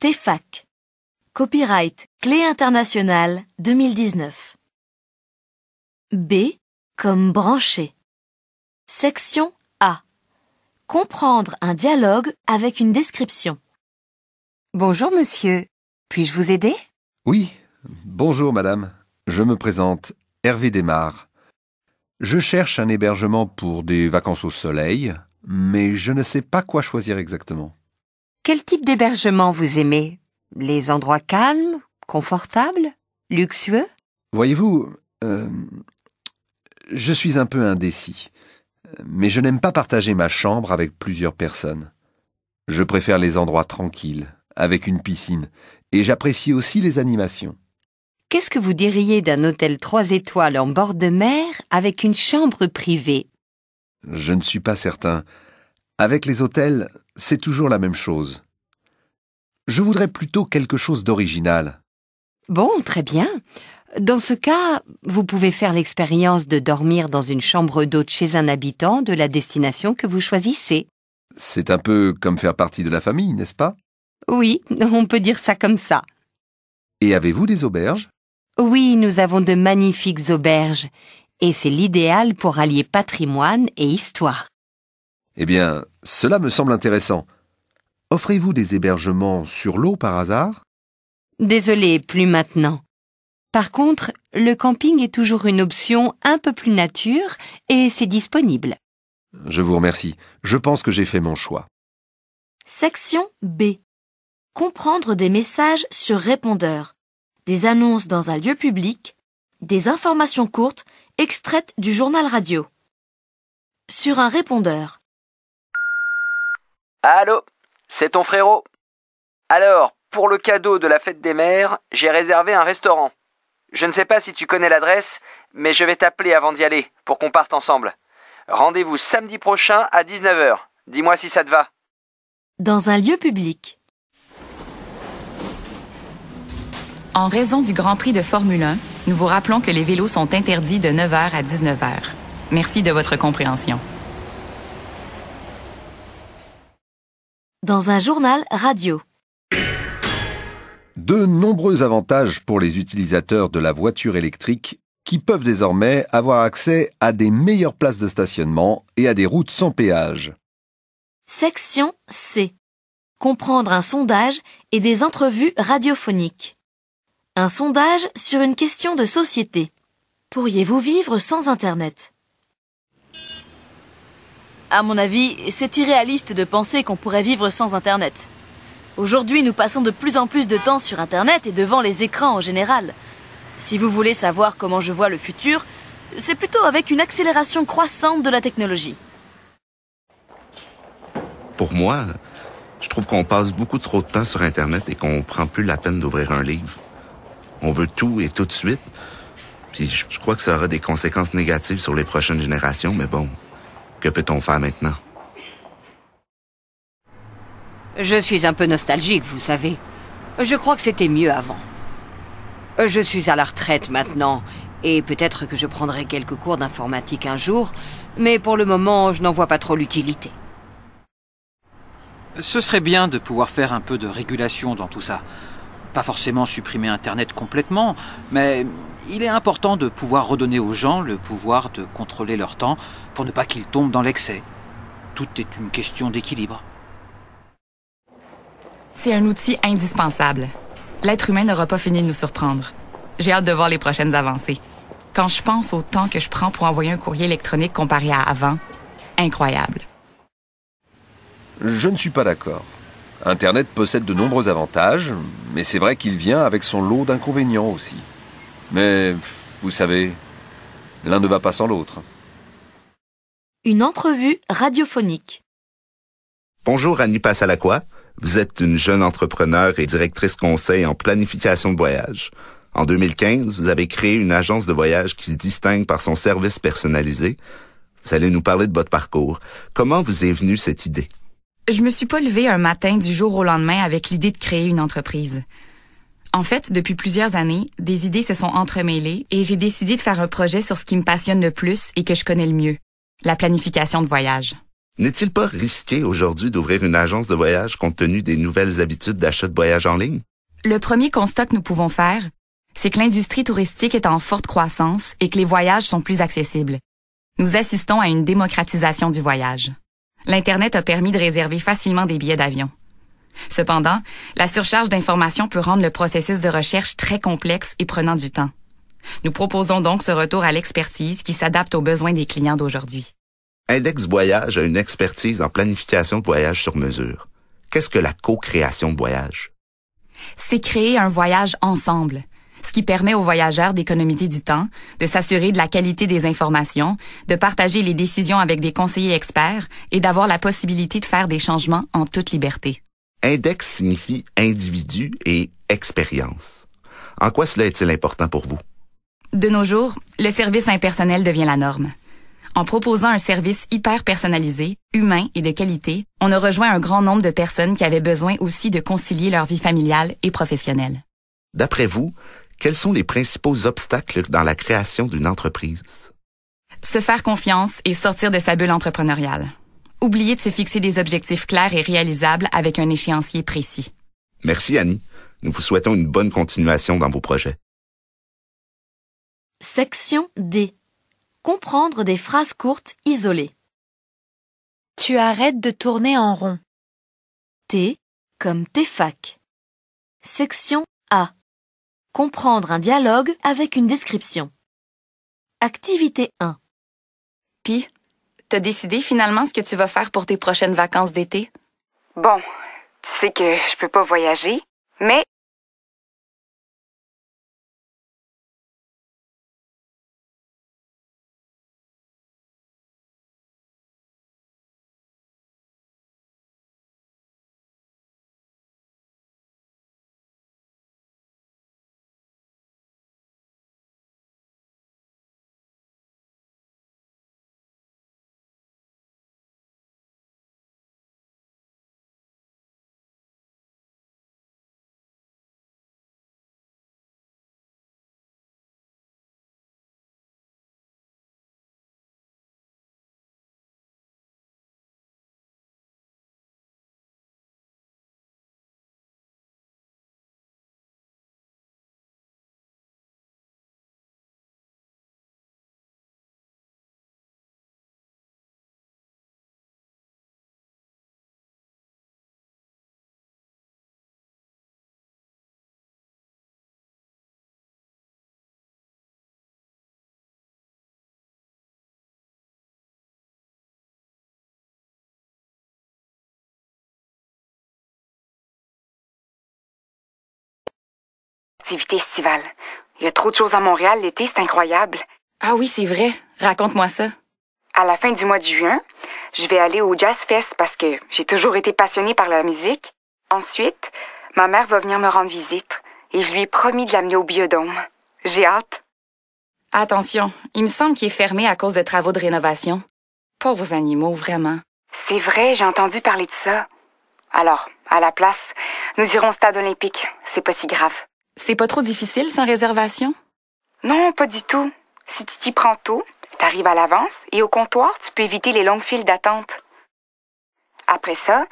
TFAC Copyright Clé internationale 2019. B comme brancher. Section A. Comprendre un dialogue avec une description. Bonjour monsieur, puis-je vous aider Oui, bonjour madame. Je me présente, Hervé Desmar. Je cherche un hébergement pour des vacances au soleil, mais je ne sais pas quoi choisir exactement. Quel type d'hébergement vous aimez Les endroits calmes, confortables, luxueux Voyez-vous, euh, je suis un peu indécis, mais je n'aime pas partager ma chambre avec plusieurs personnes. Je préfère les endroits tranquilles, avec une piscine, et j'apprécie aussi les animations. Qu'est-ce que vous diriez d'un hôtel trois étoiles en bord de mer avec une chambre privée Je ne suis pas certain. Avec les hôtels, c'est toujours la même chose. Je voudrais plutôt quelque chose d'original. Bon, très bien. Dans ce cas, vous pouvez faire l'expérience de dormir dans une chambre d'hôte chez un habitant de la destination que vous choisissez. C'est un peu comme faire partie de la famille, n'est-ce pas Oui, on peut dire ça comme ça. Et avez-vous des auberges Oui, nous avons de magnifiques auberges. Et c'est l'idéal pour allier patrimoine et histoire. Eh bien, cela me semble intéressant. Offrez-vous des hébergements sur l'eau par hasard Désolé, plus maintenant. Par contre, le camping est toujours une option un peu plus nature et c'est disponible. Je vous remercie. Je pense que j'ai fait mon choix. Section B. Comprendre des messages sur répondeur, des annonces dans un lieu public, des informations courtes extraites du journal radio. Sur un répondeur. Allô C'est ton frérot Alors, pour le cadeau de la fête des mères, j'ai réservé un restaurant. Je ne sais pas si tu connais l'adresse, mais je vais t'appeler avant d'y aller, pour qu'on parte ensemble. Rendez-vous samedi prochain à 19h. Dis-moi si ça te va. Dans un lieu public. En raison du Grand Prix de Formule 1, nous vous rappelons que les vélos sont interdits de 9h à 19h. Merci de votre compréhension. dans un journal radio. De nombreux avantages pour les utilisateurs de la voiture électrique qui peuvent désormais avoir accès à des meilleures places de stationnement et à des routes sans péage. Section C. Comprendre un sondage et des entrevues radiophoniques. Un sondage sur une question de société. Pourriez-vous vivre sans Internet à mon avis, c'est irréaliste de penser qu'on pourrait vivre sans Internet. Aujourd'hui, nous passons de plus en plus de temps sur Internet et devant les écrans en général. Si vous voulez savoir comment je vois le futur, c'est plutôt avec une accélération croissante de la technologie. Pour moi, je trouve qu'on passe beaucoup trop de temps sur Internet et qu'on prend plus la peine d'ouvrir un livre. On veut tout et tout de suite. Puis je crois que ça aura des conséquences négatives sur les prochaines générations, mais bon, que peut-on faire maintenant Je suis un peu nostalgique, vous savez. Je crois que c'était mieux avant. Je suis à la retraite maintenant, et peut-être que je prendrai quelques cours d'informatique un jour, mais pour le moment, je n'en vois pas trop l'utilité. Ce serait bien de pouvoir faire un peu de régulation dans tout ça pas forcément supprimer Internet complètement, mais il est important de pouvoir redonner aux gens le pouvoir de contrôler leur temps pour ne pas qu'ils tombent dans l'excès. Tout est une question d'équilibre. C'est un outil indispensable. L'être humain n'aura pas fini de nous surprendre. J'ai hâte de voir les prochaines avancées. Quand je pense au temps que je prends pour envoyer un courrier électronique comparé à avant, incroyable. Je ne suis pas d'accord. Internet possède de nombreux avantages, mais c'est vrai qu'il vient avec son lot d'inconvénients aussi. Mais, vous savez, l'un ne va pas sans l'autre. Une entrevue radiophonique. Bonjour Annie Passalacqua. Vous êtes une jeune entrepreneur et directrice conseil en planification de voyage. En 2015, vous avez créé une agence de voyage qui se distingue par son service personnalisé. Vous allez nous parler de votre parcours. Comment vous est venue cette idée? Je me suis pas levée un matin du jour au lendemain avec l'idée de créer une entreprise. En fait, depuis plusieurs années, des idées se sont entremêlées et j'ai décidé de faire un projet sur ce qui me passionne le plus et que je connais le mieux, la planification de voyage. N'est-il pas risqué aujourd'hui d'ouvrir une agence de voyage compte tenu des nouvelles habitudes d'achat de voyage en ligne? Le premier constat que nous pouvons faire, c'est que l'industrie touristique est en forte croissance et que les voyages sont plus accessibles. Nous assistons à une démocratisation du voyage. L'Internet a permis de réserver facilement des billets d'avion. Cependant, la surcharge d'informations peut rendre le processus de recherche très complexe et prenant du temps. Nous proposons donc ce retour à l'expertise qui s'adapte aux besoins des clients d'aujourd'hui. Index Voyage a une expertise en planification de voyage sur mesure. Qu'est-ce que la co-création de voyage? C'est créer un voyage ensemble ce qui permet aux voyageurs d'économiser du temps, de s'assurer de la qualité des informations, de partager les décisions avec des conseillers experts et d'avoir la possibilité de faire des changements en toute liberté. Index signifie individu et expérience. En quoi cela est-il important pour vous? De nos jours, le service impersonnel devient la norme. En proposant un service hyper personnalisé, humain et de qualité, on a rejoint un grand nombre de personnes qui avaient besoin aussi de concilier leur vie familiale et professionnelle. D'après vous, quels sont les principaux obstacles dans la création d'une entreprise? Se faire confiance et sortir de sa bulle entrepreneuriale. Oubliez de se fixer des objectifs clairs et réalisables avec un échéancier précis. Merci Annie. Nous vous souhaitons une bonne continuation dans vos projets. Section D. Comprendre des phrases courtes isolées. Tu arrêtes de tourner en rond. T comme fac. Section A. Comprendre un dialogue avec une description. Activité 1. Puis, t'as décidé finalement ce que tu vas faire pour tes prochaines vacances d'été? Bon, tu sais que je peux pas voyager, mais Il y a trop de choses à Montréal l'été, c'est incroyable. Ah oui, c'est vrai. Raconte-moi ça. À la fin du mois de juin, je vais aller au Jazz Fest parce que j'ai toujours été passionnée par la musique. Ensuite, ma mère va venir me rendre visite et je lui ai promis de l'amener au biodôme. J'ai hâte. Attention, il me semble qu'il est fermé à cause de travaux de rénovation. Pauvres animaux, vraiment. C'est vrai, j'ai entendu parler de ça. Alors, à la place, nous irons au stade olympique. C'est pas si grave. C'est pas trop difficile sans réservation? Non, pas du tout. Si tu t'y prends tôt, t'arrives à l'avance et au comptoir, tu peux éviter les longues files d'attente. Après ça,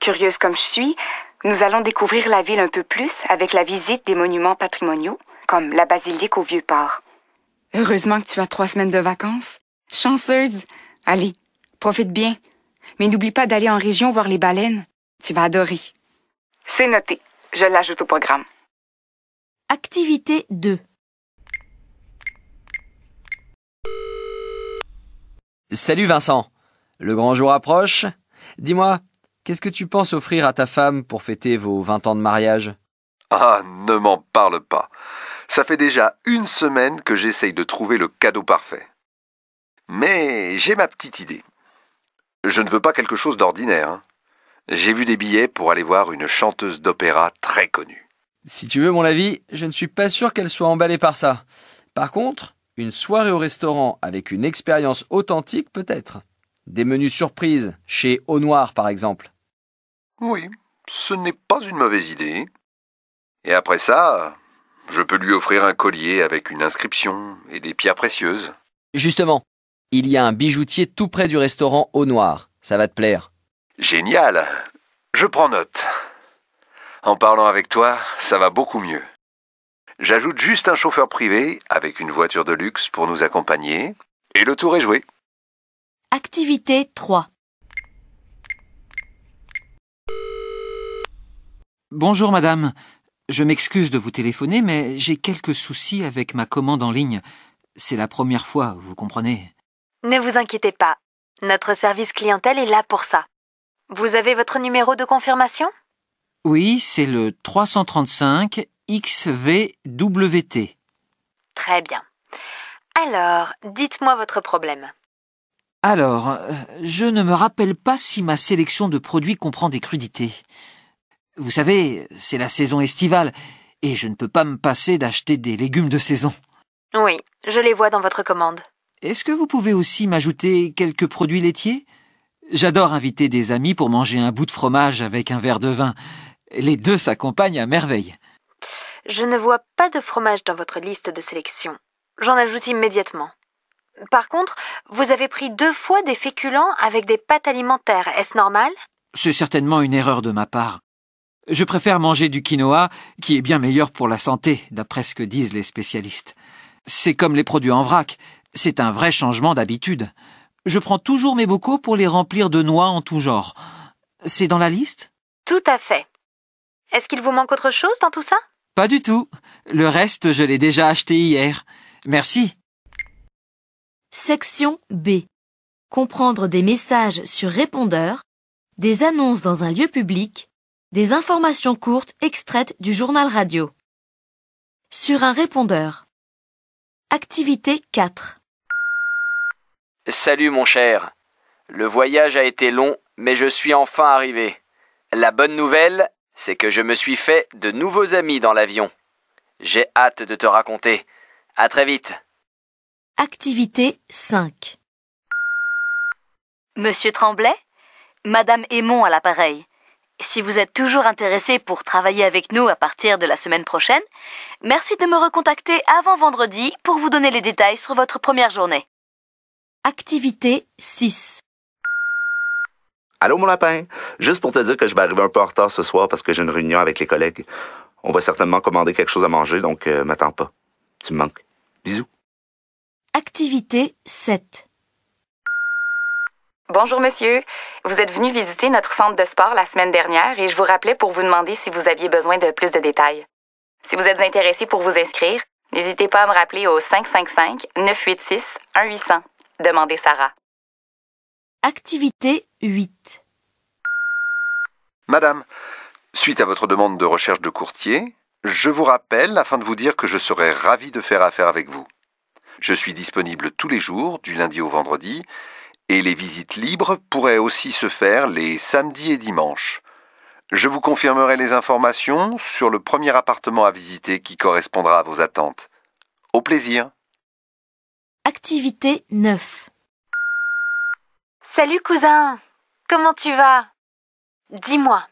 curieuse comme je suis, nous allons découvrir la ville un peu plus avec la visite des monuments patrimoniaux, comme la basilique au Vieux-Port. Heureusement que tu as trois semaines de vacances. Chanceuse! Allez, profite bien. Mais n'oublie pas d'aller en région voir les baleines. Tu vas adorer. C'est noté. Je l'ajoute au programme. Activité 2 Salut Vincent Le grand jour approche. Dis-moi, qu'est-ce que tu penses offrir à ta femme pour fêter vos 20 ans de mariage Ah, ne m'en parle pas. Ça fait déjà une semaine que j'essaye de trouver le cadeau parfait. Mais j'ai ma petite idée. Je ne veux pas quelque chose d'ordinaire. Hein. J'ai vu des billets pour aller voir une chanteuse d'opéra très connue. Si tu veux mon avis, je ne suis pas sûr qu'elle soit emballée par ça. Par contre, une soirée au restaurant avec une expérience authentique peut-être. Des menus surprises, chez Au Noir par exemple. Oui, ce n'est pas une mauvaise idée. Et après ça, je peux lui offrir un collier avec une inscription et des pierres précieuses. Justement, il y a un bijoutier tout près du restaurant Au Noir. Ça va te plaire. Génial. Je prends note. En parlant avec toi, ça va beaucoup mieux. J'ajoute juste un chauffeur privé avec une voiture de luxe pour nous accompagner et le tour est joué. Activité 3 Bonjour madame, je m'excuse de vous téléphoner mais j'ai quelques soucis avec ma commande en ligne. C'est la première fois, vous comprenez Ne vous inquiétez pas, notre service clientèle est là pour ça. Vous avez votre numéro de confirmation oui, c'est le 335 XVWT. Très bien. Alors, dites-moi votre problème. Alors, euh, je ne me rappelle pas si ma sélection de produits comprend des crudités. Vous savez, c'est la saison estivale, et je ne peux pas me passer d'acheter des légumes de saison. Oui, je les vois dans votre commande. Est-ce que vous pouvez aussi m'ajouter quelques produits laitiers J'adore inviter des amis pour manger un bout de fromage avec un verre de vin. Les deux s'accompagnent à merveille. Je ne vois pas de fromage dans votre liste de sélection. J'en ajoute immédiatement. Par contre, vous avez pris deux fois des féculents avec des pâtes alimentaires, est-ce normal C'est certainement une erreur de ma part. Je préfère manger du quinoa, qui est bien meilleur pour la santé, d'après ce que disent les spécialistes. C'est comme les produits en vrac, c'est un vrai changement d'habitude. Je prends toujours mes bocaux pour les remplir de noix en tout genre. C'est dans la liste Tout à fait. Est-ce qu'il vous manque autre chose dans tout ça Pas du tout. Le reste, je l'ai déjà acheté hier. Merci. Section B. Comprendre des messages sur répondeur, des annonces dans un lieu public, des informations courtes extraites du journal radio. Sur un répondeur. Activité 4. Salut mon cher. Le voyage a été long, mais je suis enfin arrivé. La bonne nouvelle, c'est que je me suis fait de nouveaux amis dans l'avion. J'ai hâte de te raconter. À très vite. Activité 5 Monsieur Tremblay, Madame Aymon à l'appareil. Si vous êtes toujours intéressé pour travailler avec nous à partir de la semaine prochaine, merci de me recontacter avant vendredi pour vous donner les détails sur votre première journée. Activité 6 Allô, mon lapin! Juste pour te dire que je vais arriver un peu en retard ce soir parce que j'ai une réunion avec les collègues. On va certainement commander quelque chose à manger, donc euh, m'attends pas. Tu me manques. Bisous. Activité 7 Bonjour, monsieur. Vous êtes venu visiter notre centre de sport la semaine dernière et je vous rappelais pour vous demander si vous aviez besoin de plus de détails. Si vous êtes intéressé pour vous inscrire, n'hésitez pas à me rappeler au 555-986-1800. Demandez Sarah. Activité 8. Madame, suite à votre demande de recherche de courtier, je vous rappelle afin de vous dire que je serai ravi de faire affaire avec vous. Je suis disponible tous les jours, du lundi au vendredi, et les visites libres pourraient aussi se faire les samedis et dimanches. Je vous confirmerai les informations sur le premier appartement à visiter qui correspondra à vos attentes. Au plaisir. Activité 9. Salut cousin, comment tu vas Dis-moi,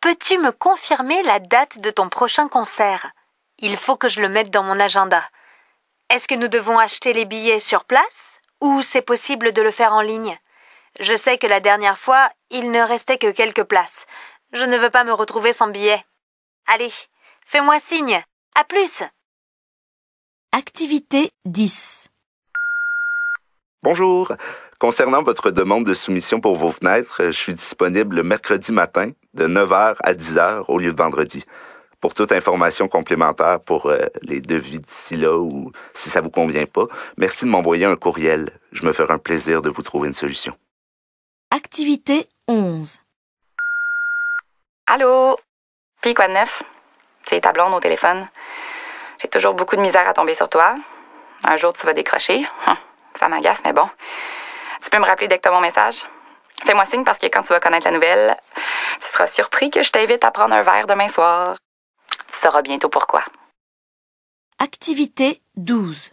peux-tu me confirmer la date de ton prochain concert Il faut que je le mette dans mon agenda. Est-ce que nous devons acheter les billets sur place ou c'est possible de le faire en ligne Je sais que la dernière fois, il ne restait que quelques places. Je ne veux pas me retrouver sans billet. Allez, fais-moi signe. À plus Activité 10 Bonjour Concernant votre demande de soumission pour vos fenêtres, euh, je suis disponible le mercredi matin de 9h à 10h au lieu de vendredi. Pour toute information complémentaire pour euh, les devis d'ici là ou si ça vous convient pas, merci de m'envoyer un courriel. Je me ferai un plaisir de vous trouver une solution. Activité 11. Allô? Puis quoi de neuf? C'est ta blonde au téléphone. J'ai toujours beaucoup de misère à tomber sur toi. Un jour, tu vas décrocher. Hein? ça m'agace, mais bon. Tu peux me rappeler dès que tu as mon message? Fais-moi signe parce que quand tu vas connaître la nouvelle, tu seras surpris que je t'invite à prendre un verre demain soir. Tu sauras bientôt pourquoi. Activité 12.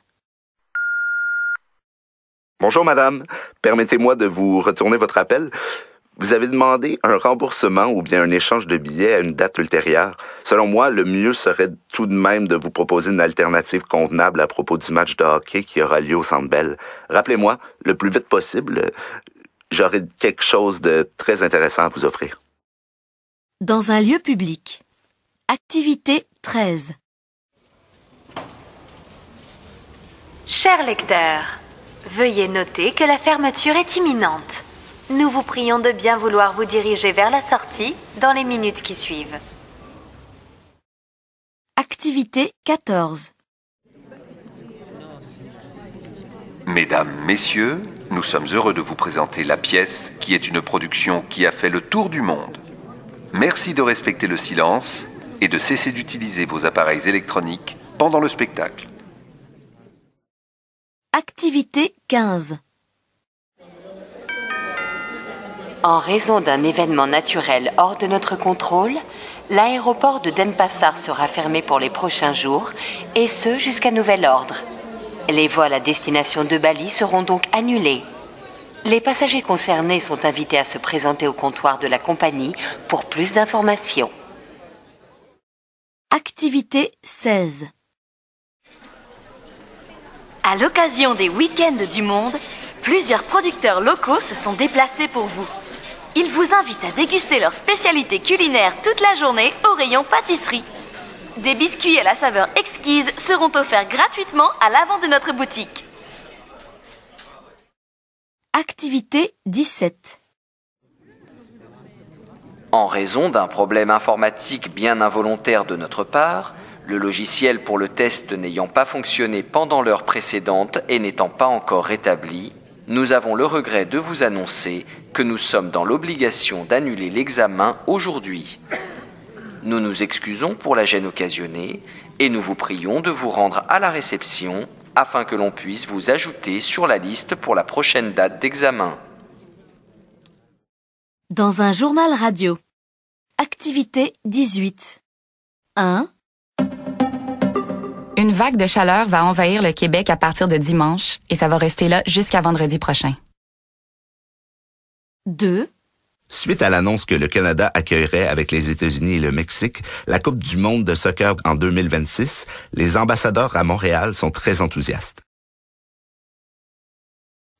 Bonjour madame, permettez-moi de vous retourner votre appel. Vous avez demandé un remboursement ou bien un échange de billets à une date ultérieure. Selon moi, le mieux serait tout de même de vous proposer une alternative convenable à propos du match de hockey qui aura lieu au Centre Bell. Rappelez-moi, le plus vite possible, j'aurai quelque chose de très intéressant à vous offrir. Dans un lieu public. Activité 13. Cher lecteur, veuillez noter que la fermeture est imminente. Nous vous prions de bien vouloir vous diriger vers la sortie dans les minutes qui suivent. Activité 14 Mesdames, Messieurs, nous sommes heureux de vous présenter La pièce, qui est une production qui a fait le tour du monde. Merci de respecter le silence et de cesser d'utiliser vos appareils électroniques pendant le spectacle. Activité 15 En raison d'un événement naturel hors de notre contrôle, l'aéroport de Denpasar sera fermé pour les prochains jours, et ce jusqu'à nouvel ordre. Les vols à destination de Bali seront donc annulés. Les passagers concernés sont invités à se présenter au comptoir de la compagnie pour plus d'informations. Activité 16 À l'occasion des week-ends du monde, plusieurs producteurs locaux se sont déplacés pour vous. Ils vous invitent à déguster leur spécialité culinaire toute la journée au rayon pâtisserie. Des biscuits à la saveur exquise seront offerts gratuitement à l'avant de notre boutique. Activité 17 En raison d'un problème informatique bien involontaire de notre part, le logiciel pour le test n'ayant pas fonctionné pendant l'heure précédente et n'étant pas encore rétabli, nous avons le regret de vous annoncer que nous sommes dans l'obligation d'annuler l'examen aujourd'hui. Nous nous excusons pour la gêne occasionnée et nous vous prions de vous rendre à la réception afin que l'on puisse vous ajouter sur la liste pour la prochaine date d'examen. Dans un journal radio. Activité 18. 1. Une vague de chaleur va envahir le Québec à partir de dimanche et ça va rester là jusqu'à vendredi prochain. 2. Suite à l'annonce que le Canada accueillerait avec les États-Unis et le Mexique la Coupe du monde de soccer en 2026, les ambassadeurs à Montréal sont très enthousiastes.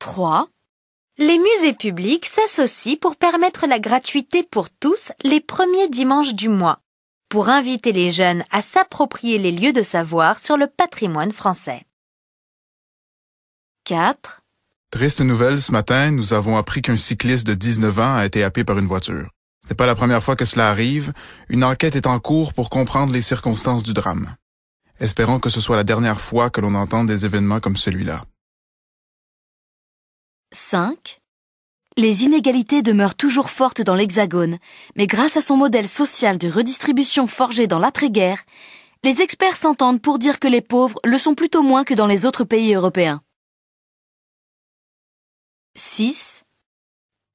3. Les musées publics s'associent pour permettre la gratuité pour tous les premiers dimanches du mois pour inviter les jeunes à s'approprier les lieux de savoir sur le patrimoine français. 4. Triste nouvelle, ce matin, nous avons appris qu'un cycliste de 19 ans a été happé par une voiture. Ce n'est pas la première fois que cela arrive. Une enquête est en cours pour comprendre les circonstances du drame. Espérons que ce soit la dernière fois que l'on entend des événements comme celui-là. 5. Les inégalités demeurent toujours fortes dans l'Hexagone, mais grâce à son modèle social de redistribution forgé dans l'après-guerre, les experts s'entendent pour dire que les pauvres le sont plutôt moins que dans les autres pays européens. 6.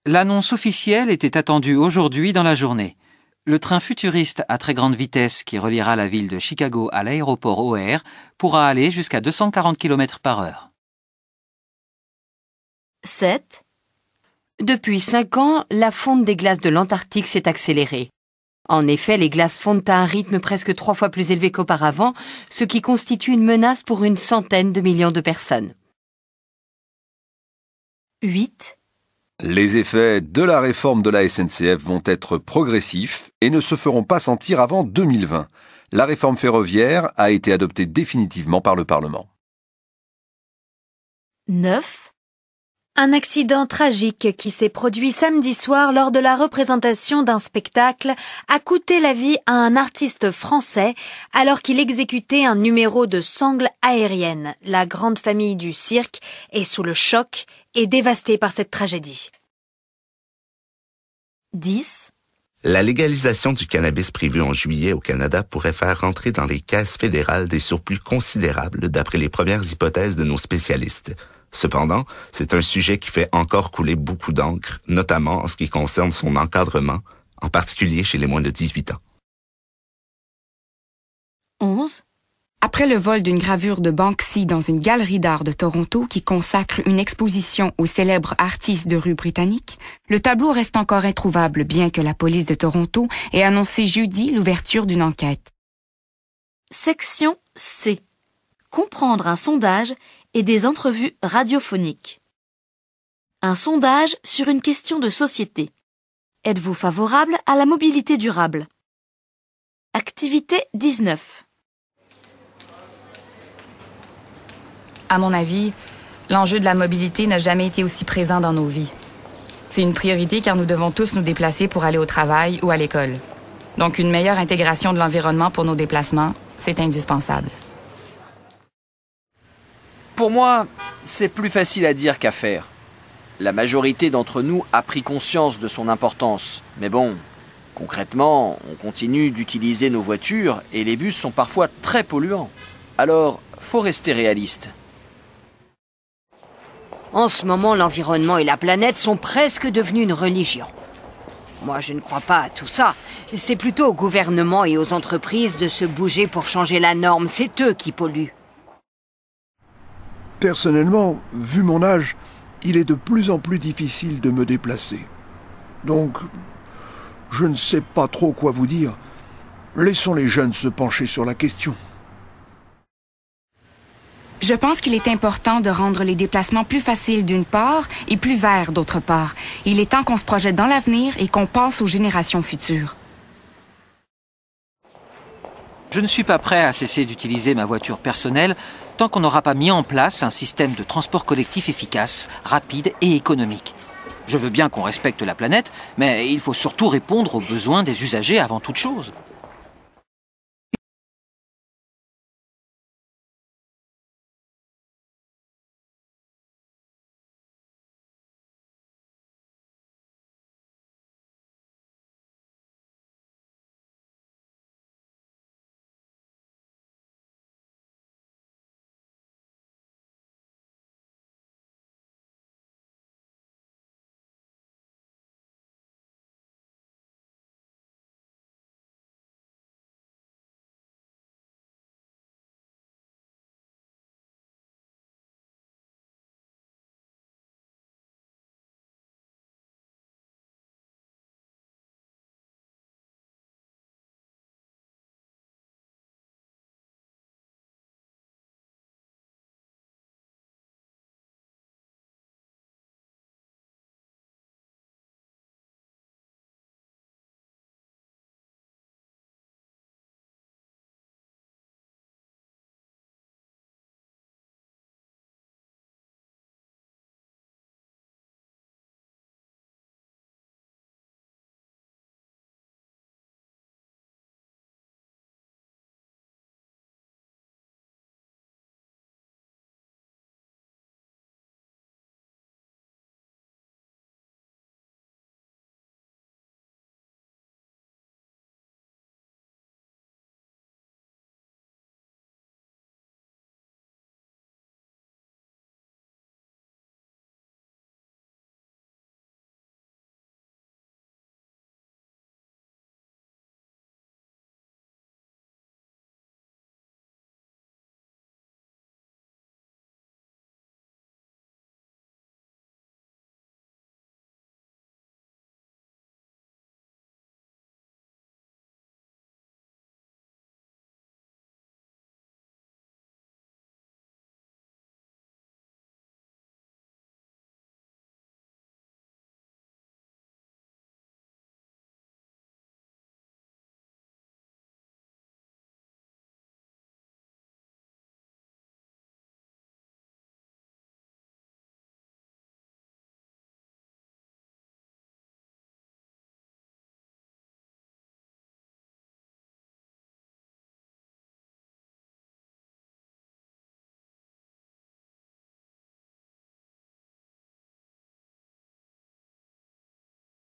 L'annonce officielle était attendue aujourd'hui dans la journée. Le train futuriste à très grande vitesse qui reliera la ville de Chicago à l'aéroport OR pourra aller jusqu'à 240 km par heure. 7. Depuis cinq ans, la fonte des glaces de l'Antarctique s'est accélérée. En effet, les glaces fondent à un rythme presque trois fois plus élevé qu'auparavant, ce qui constitue une menace pour une centaine de millions de personnes. 8. Les effets de la réforme de la SNCF vont être progressifs et ne se feront pas sentir avant 2020. La réforme ferroviaire a été adoptée définitivement par le Parlement. 9. Un accident tragique qui s'est produit samedi soir lors de la représentation d'un spectacle a coûté la vie à un artiste français alors qu'il exécutait un numéro de sangle aérienne. La grande famille du cirque est sous le choc et dévastée par cette tragédie. 10. La légalisation du cannabis prévue en juillet au Canada pourrait faire rentrer dans les caisses fédérales des surplus considérables d'après les premières hypothèses de nos spécialistes. Cependant, c'est un sujet qui fait encore couler beaucoup d'encre, notamment en ce qui concerne son encadrement, en particulier chez les moins de 18 ans. 11. Après le vol d'une gravure de Banksy dans une galerie d'art de Toronto qui consacre une exposition aux célèbres artistes de rue britannique, le tableau reste encore introuvable bien que la police de Toronto ait annoncé jeudi l'ouverture d'une enquête. Section C. Comprendre un sondage et des entrevues radiophoniques. Un sondage sur une question de société. Êtes-vous favorable à la mobilité durable Activité 19. À mon avis, l'enjeu de la mobilité n'a jamais été aussi présent dans nos vies. C'est une priorité car nous devons tous nous déplacer pour aller au travail ou à l'école. Donc une meilleure intégration de l'environnement pour nos déplacements, c'est indispensable. Pour moi, c'est plus facile à dire qu'à faire. La majorité d'entre nous a pris conscience de son importance. Mais bon, concrètement, on continue d'utiliser nos voitures et les bus sont parfois très polluants. Alors, faut rester réaliste. En ce moment, l'environnement et la planète sont presque devenus une religion. Moi, je ne crois pas à tout ça. C'est plutôt au gouvernement et aux entreprises de se bouger pour changer la norme. C'est eux qui polluent. Personnellement, vu mon âge, il est de plus en plus difficile de me déplacer. Donc, je ne sais pas trop quoi vous dire. Laissons les jeunes se pencher sur la question. Je pense qu'il est important de rendre les déplacements plus faciles d'une part et plus verts d'autre part. Il est temps qu'on se projette dans l'avenir et qu'on pense aux générations futures. Je ne suis pas prêt à cesser d'utiliser ma voiture personnelle tant qu'on n'aura pas mis en place un système de transport collectif efficace, rapide et économique. Je veux bien qu'on respecte la planète, mais il faut surtout répondre aux besoins des usagers avant toute chose.